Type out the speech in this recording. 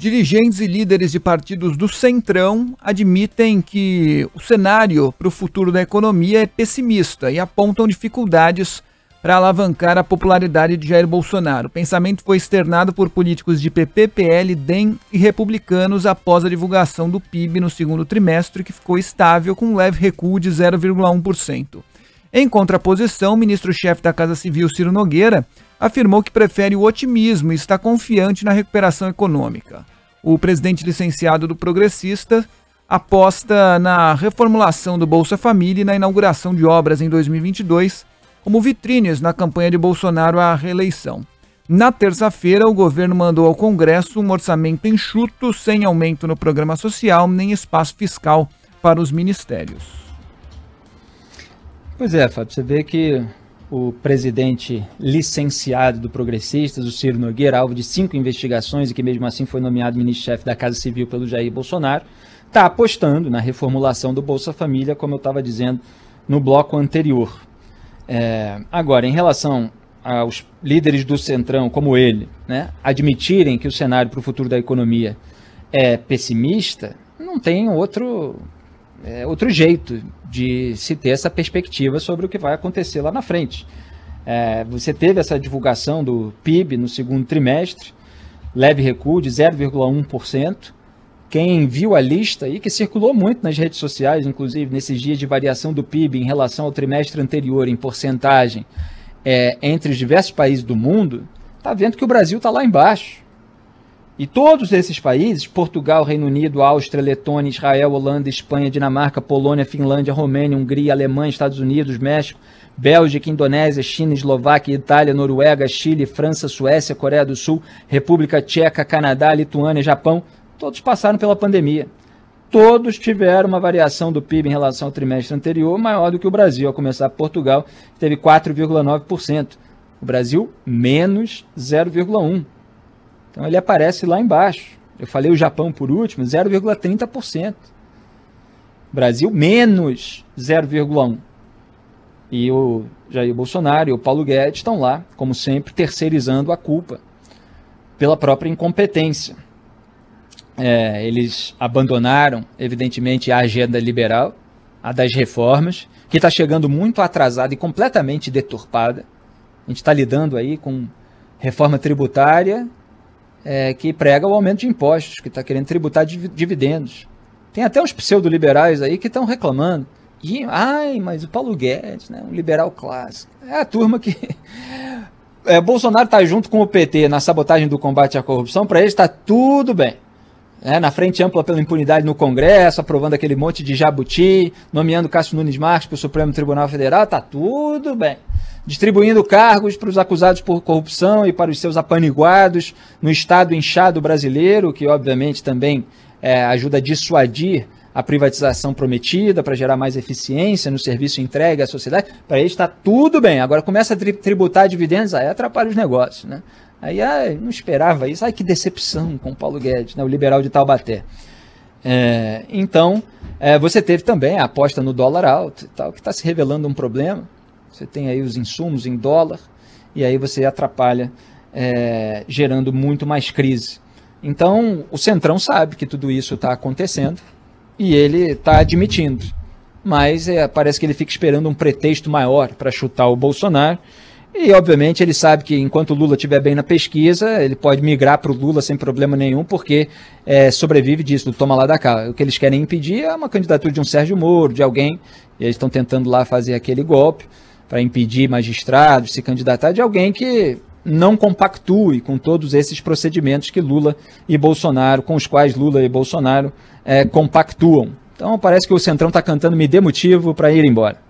dirigentes e líderes de partidos do Centrão admitem que o cenário para o futuro da economia é pessimista e apontam dificuldades para alavancar a popularidade de Jair Bolsonaro. O pensamento foi externado por políticos de PP, PL, DEM e republicanos após a divulgação do PIB no segundo trimestre, que ficou estável com um leve recuo de 0,1%. Em contraposição, o ministro-chefe da Casa Civil, Ciro Nogueira, afirmou que prefere o otimismo e está confiante na recuperação econômica. O presidente licenciado do Progressista aposta na reformulação do Bolsa Família e na inauguração de obras em 2022 como vitrines na campanha de Bolsonaro à reeleição. Na terça-feira, o governo mandou ao Congresso um orçamento enxuto, sem aumento no programa social nem espaço fiscal para os ministérios. Pois é, Fábio, você vê que o presidente licenciado do Progressistas, o Ciro Nogueira, alvo de cinco investigações e que mesmo assim foi nomeado ministro-chefe da Casa Civil pelo Jair Bolsonaro, está apostando na reformulação do Bolsa Família, como eu estava dizendo no bloco anterior. É, agora, em relação aos líderes do Centrão, como ele, né, admitirem que o cenário para o futuro da economia é pessimista, não tem outro é, outro jeito de se ter essa perspectiva sobre o que vai acontecer lá na frente. É, você teve essa divulgação do PIB no segundo trimestre, leve recuo de 0,1%. Quem viu a lista aí, que circulou muito nas redes sociais, inclusive nesses dias de variação do PIB em relação ao trimestre anterior em porcentagem é, entre os diversos países do mundo, está vendo que o Brasil está lá embaixo. E todos esses países, Portugal, Reino Unido, Áustria, Letônia, Israel, Holanda, Espanha, Dinamarca, Polônia, Finlândia, Romênia, Hungria, Alemanha, Estados Unidos, México, Bélgica, Indonésia, China, Eslováquia, Itália, Noruega, Chile, França, Suécia, Coreia do Sul, República Tcheca, Canadá, Lituânia, Japão, todos passaram pela pandemia. Todos tiveram uma variação do PIB em relação ao trimestre anterior maior do que o Brasil, a começar Portugal, que teve 4,9%. O Brasil, menos 0,1%. Então ele aparece lá embaixo. Eu falei o Japão por último, 0,30%. Brasil, menos 0,1%. E o Jair Bolsonaro e o Paulo Guedes estão lá, como sempre, terceirizando a culpa pela própria incompetência. É, eles abandonaram, evidentemente, a agenda liberal, a das reformas, que está chegando muito atrasada e completamente deturpada. A gente está lidando aí com reforma tributária é, que prega o aumento de impostos, que está querendo tributar dividendos. Tem até uns pseudo-liberais aí que estão reclamando. E, ai, mas o Paulo Guedes, né, um liberal clássico. É a turma que. É, Bolsonaro está junto com o PT na sabotagem do combate à corrupção, para ele está tudo bem. É, na frente ampla pela impunidade no Congresso, aprovando aquele monte de jabuti, nomeando Cássio Nunes Marques para o Supremo Tribunal Federal, Está tudo bem distribuindo cargos para os acusados por corrupção e para os seus apaniguados no Estado inchado brasileiro, que obviamente também é, ajuda a dissuadir a privatização prometida para gerar mais eficiência no serviço entregue à sociedade. Para eles está tudo bem. Agora começa a tributar dividendos, aí atrapalha os negócios, né? Aí ai, não esperava isso. Ai, que decepção com o Paulo Guedes, né, o liberal de Taubaté. É, então, é, você teve também a aposta no dólar alto e tal, que está se revelando um problema. Você tem aí os insumos em dólar e aí você atrapalha, é, gerando muito mais crise. Então, o Centrão sabe que tudo isso está acontecendo e ele está admitindo. Mas é, parece que ele fica esperando um pretexto maior para chutar o Bolsonaro. E, obviamente, ele sabe que enquanto o Lula estiver bem na pesquisa, ele pode migrar para o Lula sem problema nenhum, porque é, sobrevive disso, do toma lá da cá. O que eles querem impedir é uma candidatura de um Sérgio Moro, de alguém, e eles estão tentando lá fazer aquele golpe para impedir magistrados se candidatar de alguém que não compactue com todos esses procedimentos que Lula e Bolsonaro, com os quais Lula e Bolsonaro é, compactuam. Então parece que o Centrão está cantando me dê motivo para ir embora.